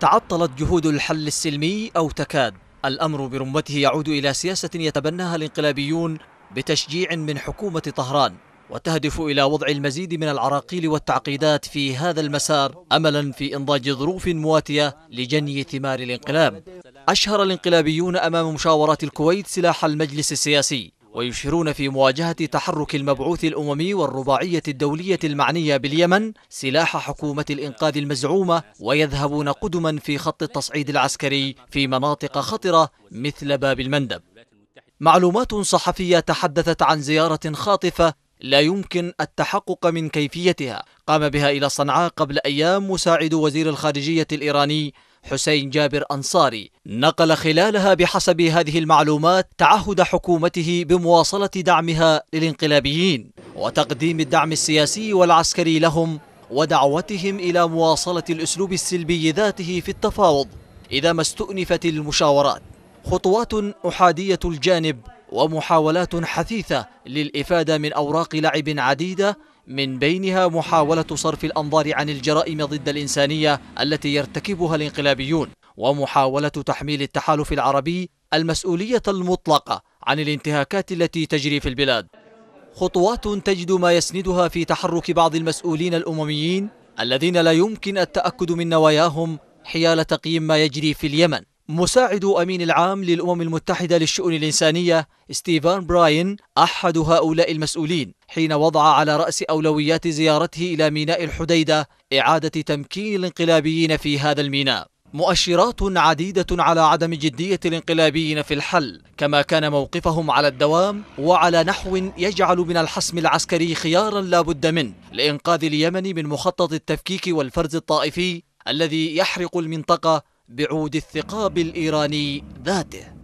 تعطلت جهود الحل السلمي أو تكاد الأمر برمته يعود إلى سياسة يتبناها الانقلابيون بتشجيع من حكومة طهران وتهدف إلى وضع المزيد من العراقيل والتعقيدات في هذا المسار أملا في إنضاج ظروف مواتية لجني ثمار الانقلاب أشهر الانقلابيون أمام مشاورات الكويت سلاح المجلس السياسي ويشيرون في مواجهة تحرك المبعوث الأممي والرباعية الدولية المعنية باليمن سلاح حكومة الإنقاذ المزعومة ويذهبون قدما في خط التصعيد العسكري في مناطق خطرة مثل باب المندب معلومات صحفية تحدثت عن زيارة خاطفة لا يمكن التحقق من كيفيتها قام بها إلى صنعاء قبل أيام مساعد وزير الخارجية الإيراني حسين جابر أنصاري نقل خلالها بحسب هذه المعلومات تعهد حكومته بمواصلة دعمها للانقلابيين وتقديم الدعم السياسي والعسكري لهم ودعوتهم إلى مواصلة الأسلوب السلبي ذاته في التفاوض إذا ما استؤنفت المشاورات خطوات أحادية الجانب ومحاولات حثيثة للإفادة من أوراق لعب عديدة من بينها محاولة صرف الأنظار عن الجرائم ضد الإنسانية التي يرتكبها الانقلابيون ومحاولة تحميل التحالف العربي المسؤولية المطلقة عن الانتهاكات التي تجري في البلاد خطوات تجد ما يسندها في تحرك بعض المسؤولين الأمميين الذين لا يمكن التأكد من نواياهم حيال تقييم ما يجري في اليمن مساعد أمين العام للأمم المتحدة للشؤون الإنسانية ستيفان براين أحد هؤلاء المسؤولين حين وضع على رأس أولويات زيارته إلى ميناء الحديدة إعادة تمكين الانقلابيين في هذا الميناء مؤشرات عديدة على عدم جدية الانقلابيين في الحل كما كان موقفهم على الدوام وعلى نحو يجعل من الحسم العسكري خيارا لا بد منه لإنقاذ اليمن من مخطط التفكيك والفرز الطائفي الذي يحرق المنطقة بعود الثقاب الإيراني ذاته